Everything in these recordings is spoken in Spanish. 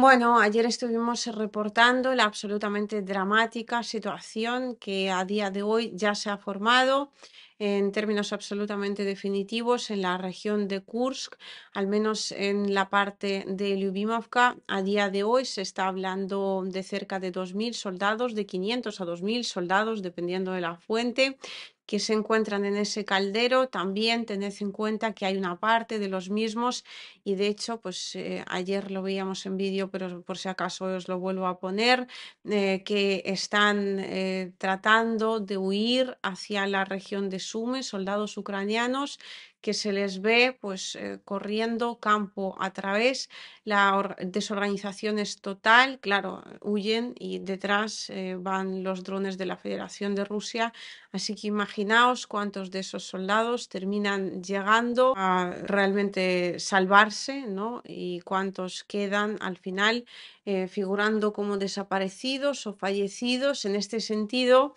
Bueno, ayer estuvimos reportando la absolutamente dramática situación que a día de hoy ya se ha formado en términos absolutamente definitivos en la región de Kursk, al menos en la parte de Lyubimovka. A día de hoy se está hablando de cerca de 2.000 soldados, de 500 a 2.000 soldados, dependiendo de la fuente, que se encuentran en ese caldero, también tened en cuenta que hay una parte de los mismos y de hecho, pues eh, ayer lo veíamos en vídeo, pero por si acaso os lo vuelvo a poner, eh, que están eh, tratando de huir hacia la región de Sume, soldados ucranianos que se les ve pues eh, corriendo campo a través, la desorganización es total, claro, huyen y detrás eh, van los drones de la Federación de Rusia, así que imaginaos cuántos de esos soldados terminan llegando a realmente salvarse, ¿no? Y cuántos quedan al final eh, figurando como desaparecidos o fallecidos. En este sentido,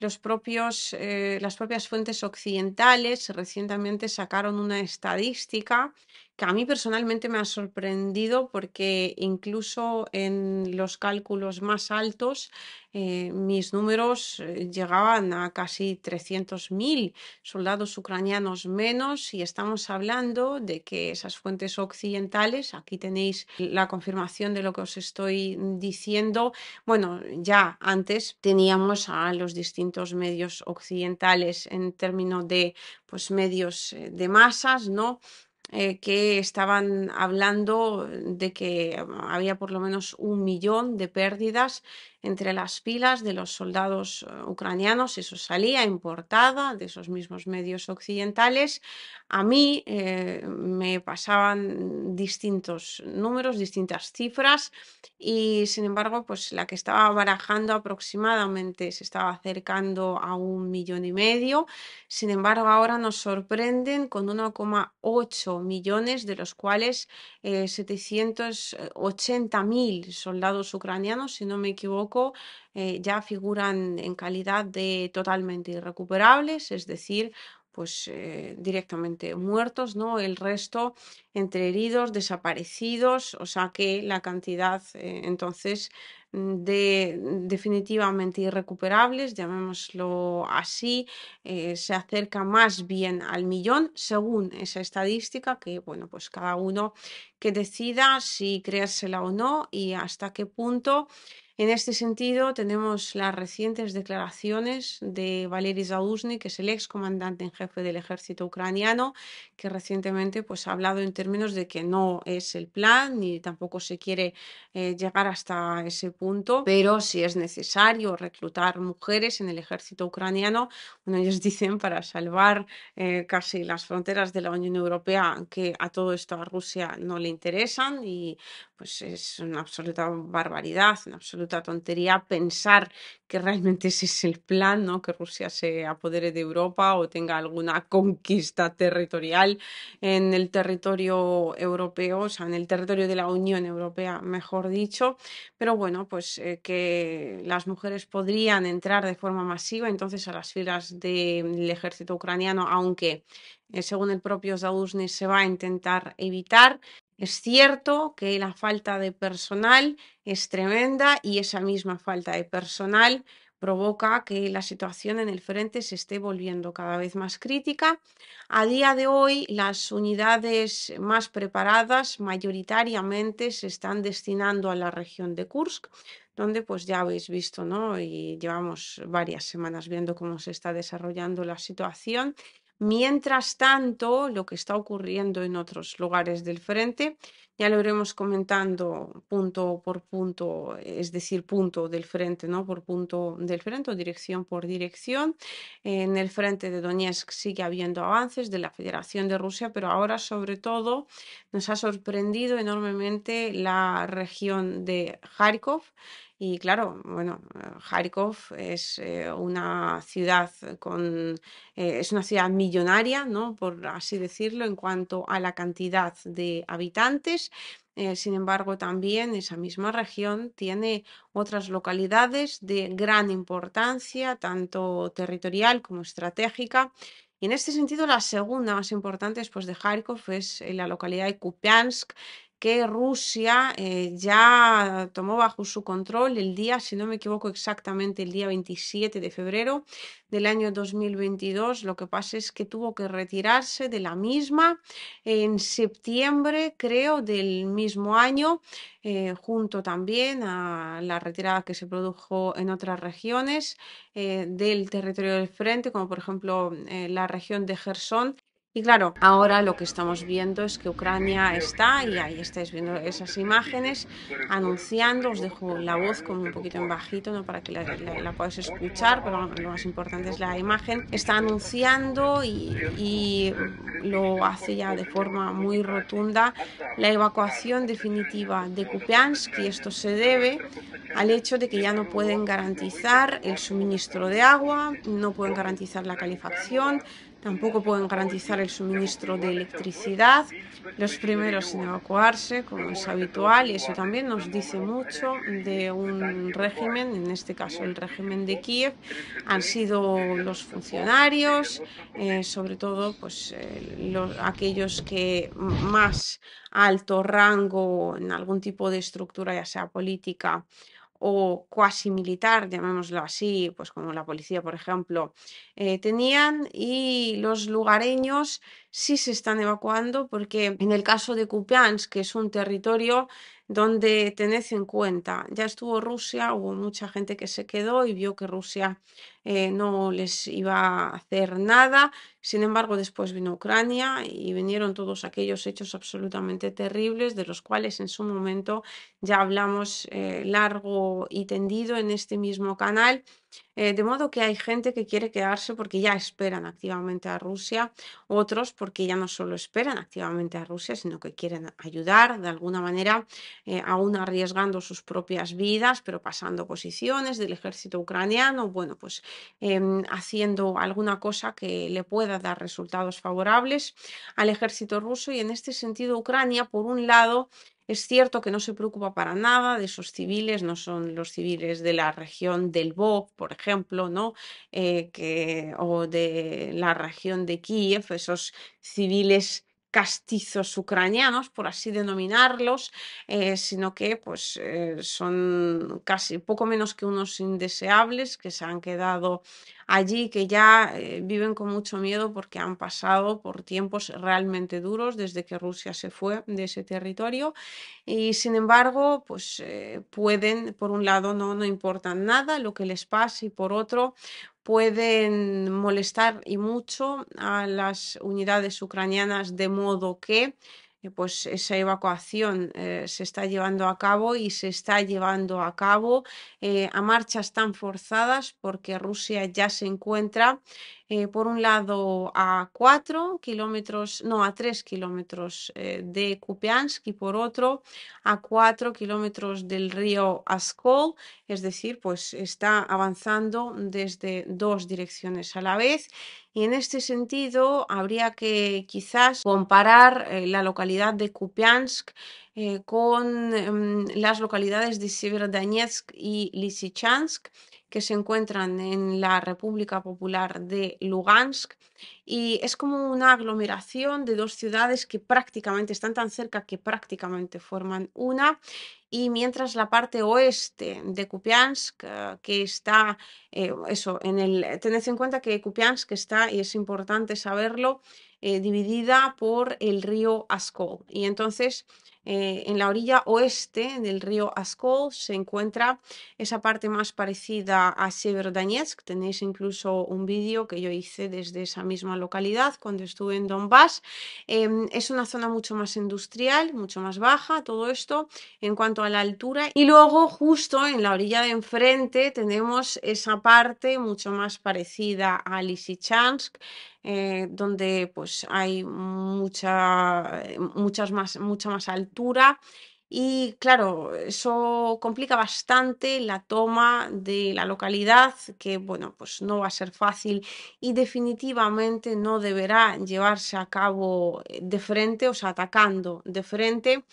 los propios, eh, las propias fuentes occidentales recientemente sacaron una estadística que a mí personalmente me ha sorprendido porque incluso en los cálculos más altos eh, mis números eh, llegaban a casi 300.000 soldados ucranianos menos y estamos hablando de que esas fuentes occidentales, aquí tenéis la confirmación de lo que os estoy diciendo, bueno, ya antes teníamos a los distintos medios occidentales en términos de pues medios eh, de masas, ¿no? Eh, que estaban hablando de que eh, había por lo menos un millón de pérdidas entre las pilas de los soldados eh, ucranianos, eso salía importada de esos mismos medios occidentales. A mí eh, me pasaban distintos números, distintas cifras y sin embargo, pues la que estaba barajando aproximadamente se estaba acercando a un millón y medio. Sin embargo, ahora nos sorprenden con 1,8 millones, de los cuales 780.000 eh, 780 mil soldados ucranianos, si no me equivoco, eh, ya figuran en calidad de totalmente irrecuperables, es decir, pues eh, directamente muertos, ¿no? El resto entre heridos, desaparecidos, o sea que la cantidad eh, entonces mm, de mm, definitivamente irrecuperables, llamémoslo así, se acerca más bien al millón según esa estadística que, bueno, pues cada uno que decida si creársela o no y hasta qué punto en este sentido, tenemos las recientes declaraciones de Valery Zauzny, que es el ex comandante en jefe del ejército ucraniano, que recientemente pues, ha hablado en términos de que no es el plan ni tampoco se quiere eh, llegar hasta ese punto, pero si es necesario reclutar mujeres en el ejército ucraniano, bueno, ellos dicen para salvar eh, casi las fronteras de la Unión Europea, que a todo esto a Rusia no le interesan y pues es una absoluta barbaridad, una absoluta tontería pensar que realmente ese es el plan, ¿no? Que Rusia se apodere de Europa o tenga alguna conquista territorial en el territorio europeo, o sea, en el territorio de la Unión Europea, mejor dicho. Pero bueno, pues eh, que las mujeres podrían entrar de forma masiva entonces a las filas del ejército ucraniano, aunque eh, según el propio Zausny se va a intentar evitar. Es cierto que la falta de personal es tremenda y esa misma falta de personal provoca que la situación en el frente se esté volviendo cada vez más crítica. A día de hoy, las unidades más preparadas mayoritariamente se están destinando a la región de Kursk, donde pues ya habéis visto, ¿no? Y llevamos varias semanas viendo cómo se está desarrollando la situación. Mientras tanto, lo que está ocurriendo en otros lugares del frente, ya lo iremos comentando punto por punto, es decir, punto del frente, ¿no? Por punto del frente o dirección por dirección. En el frente de Donetsk sigue habiendo avances de la Federación de Rusia, pero ahora sobre todo nos ha sorprendido enormemente la región de Kharkov y claro, bueno, eh, Kharkov es eh, una ciudad eh, es una ciudad millonaria, Por así decirlo, en cuanto a la cantidad de habitantes. sin embargo, también esa misma región tiene otras localidades de gran importancia, tanto territorial como estratégica. Y en este sentido, la segunda más importante después pues, de Kharkov es la localidad de Kupiansk, que Rusia eh, ya tomó bajo su control el día, si no me equivoco exactamente, el día 27 de febrero del año 2022. Lo que pasa es que tuvo que retirarse de la misma en septiembre, creo, del mismo año, eh, junto también a la retirada que se produjo en otras regiones eh, del territorio del frente, como por ejemplo la región de Gerson y claro, ahora lo que estamos viendo es que Ucrania está, y ahí estáis viendo esas imágenes, anunciando, os dejo la voz como un poquito en bajito, ¿no? para que la, la, podáis escuchar, pero lo más importante es la imagen, está anunciando y, y lo hace ya de forma muy rotunda la evacuación definitiva de Kupiansk, y esto se debe al hecho de que ya no pueden garantizar el suministro de agua, no pueden garantizar la calefacción, Tampoco pueden garantizar el suministro de electricidad. Los primeros en evacuarse, como es habitual, y eso también nos dice mucho de un régimen, en este caso el régimen de Kiev, han sido los funcionarios, eh, sobre todo pues, eh, aquellos que más alto rango en algún tipo de estructura, ya sea política o cuasi militar, llamémoslo así, pues como la policía, por ejemplo, eh, tenían y los lugareños sí se están evacuando porque en el caso de Kupiansk, que es un territorio donde tened en cuenta, ya estuvo Rusia, hubo mucha gente que se quedó y vio que Rusia eh, no les iba a hacer nada. Sin embargo, después vino Ucrania y vinieron todos aquellos hechos absolutamente terribles, de los cuales en su momento ya hablamos eh, largo y tendido en este mismo canal. Eh, de modo que hay gente que quiere quedarse porque ya esperan activamente a Rusia, otros porque ya no solo esperan activamente a Rusia, sino que quieren ayudar de alguna manera, eh, aún arriesgando sus propias vidas, pero pasando posiciones del ejército ucraniano, bueno, pues em, haciendo alguna cosa que le pueda dar resultados favorables al ejército ruso. Y en este sentido, Ucrania, por un lado, es cierto que no se preocupa para nada de esos civiles, no son los civiles de la región del Bog, por ejemplo, ¿no? Eh, o de la región de Kiev, esos civiles castizos ucranianos, por así denominarlos, eh, sino que pues, eh, son casi poco menos que unos indeseables que se han quedado allí, que ya eh, viven con mucho miedo porque han pasado por tiempos realmente duros desde que Rusia se fue de ese territorio y sin embargo pues pueden, por un lado, no, no importan nada lo que les pase y por otro, pueden molestar y mucho a las unidades ucranianas de modo que eh, pues esa evacuación eh, se está llevando a cabo y se está llevando a cabo eh, a marchas tan forzadas porque Rusia ya se encuentra eh, por un lado a 4 kilómetros, no, a 3 kilómetros eh, de Kupiansk y por otro a 4 kilómetros del río Askol, es decir, pues está avanzando desde dos direcciones a la vez. Y en este sentido, habría que quizás comparar eh, la localidad de Kupiansk con em, las localidades de Severodonetsk y Lysychansk, que se encuentran en la República Popular de Lugansk y es como una aglomeración de dos ciudades que prácticamente están tan cerca que prácticamente forman una y mientras la parte oeste de Kupiansk, eh, que está, eh, eso, en el, tened en cuenta que Kupiansk está, y es importante saberlo, eh, dividida por el río Askol Y entonces eh, en la orilla oeste del río Askol se encuentra esa parte más parecida a Severodonetsk. Tenéis incluso un vídeo que yo hice desde esa misma localidad cuando estuve en Donbass. Em, es una zona mucho más industrial, mucho más baja, todo esto en cuanto a la altura. Y luego justo en la orilla de enfrente tenemos esa parte mucho más parecida a Lysychansk, eh, donde pues hay mucha, eh, muchas más, mucha más altura y claro, eso complica bastante la toma de la localidad, que bueno, pues no va a ser fácil y definitivamente no deberá llevarse a cabo eh, de frente, o sea, atacando de frente,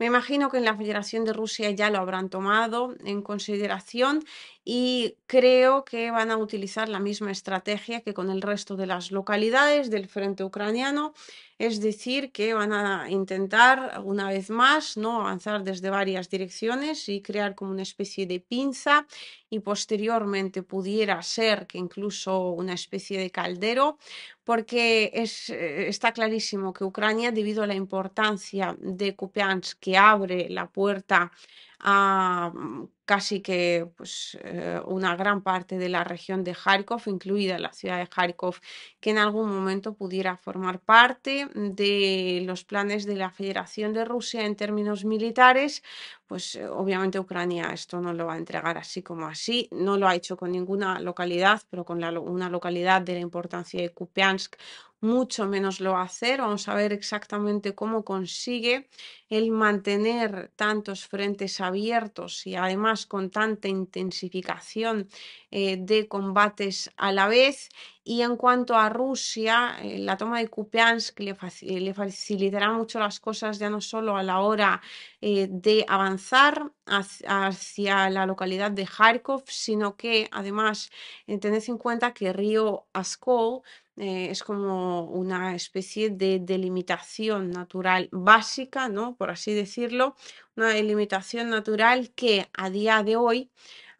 me imagino que en la Federación de Rusia ya lo habrán tomado en consideración y creo que van a utilizar la misma estrategia que con el resto de las localidades del frente ucraniano, es decir, que van a intentar una vez más no avanzar desde varias direcciones y crear como una especie de pinza y posteriormente pudiera ser que incluso una especie de caldero, porque eh, está clarísimo que Ucrania, debido a la importancia de Kupiansk, que abre la puerta a mm, casi que pues, eh, una gran parte de la región de Kharkov, incluida la ciudad de Kharkov, que en algún momento pudiera formar parte de los planes de la Federación de Rusia en términos militares, pues eh, obviamente Ucrania esto no lo va a entregar así como así, no lo ha hecho con ninguna localidad, pero con una localidad de la importancia de Kupiansk mucho menos lo hacer. Vamos a ver exactamente cómo consigue el mantener tantos frentes abiertos y además con tanta intensificación eh, de combates a la vez y en cuanto a Rusia, eh, la toma de Kupiansk le, facilitará mucho las cosas ya no solo a la hora eh, de avanzar hacia, la localidad de Kharkov, sino que además eh, tened en cuenta que el río Askol es como una especie de delimitación natural básica, ¿no? Por así decirlo, una delimitación natural que a día de hoy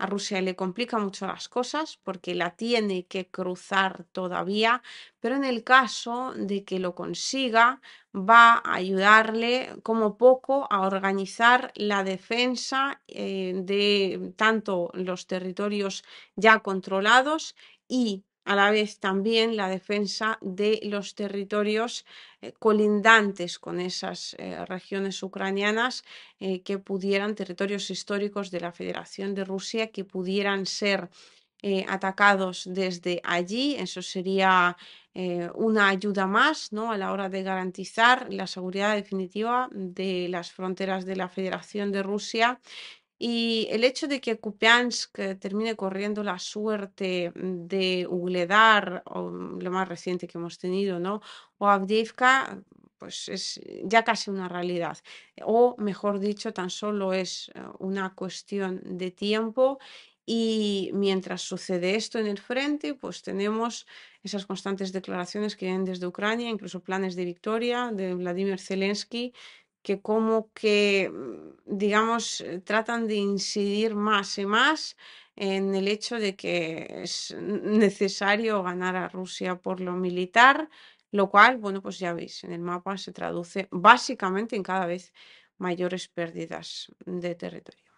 a Rusia le complica mucho las cosas porque la tiene que cruzar todavía, pero en el caso de que lo consiga, va a ayudarle como poco a organizar la defensa eh, de tanto los territorios ya controlados y a la vez también la defensa de los territorios eh, colindantes con esas eh, regiones ucranianas eh, que pudieran, territorios históricos de la Federación de Rusia que pudieran ser atacados desde allí. Eso sería una ayuda más ¿no? a la hora de garantizar la seguridad definitiva de las fronteras de la Federación de Rusia y el hecho de que Kupiansk termine corriendo la suerte de Ugledar, lo más reciente que hemos tenido, ¿no? o Avdivka, pues es ya casi una realidad. O, mejor dicho, tan solo es eh, una cuestión de tiempo y mientras sucede esto en el frente, pues tenemos esas constantes declaraciones que vienen desde Ucrania, incluso planes de victoria de Vladimir Zelensky que como que, mm, digamos, eh, tratan de incidir más y más en el hecho de que es necesario ganar a Rusia por lo militar, lo cual, bueno, pues ya veis, en el mapa se traduce básicamente en cada vez mayores pérdidas de territorio.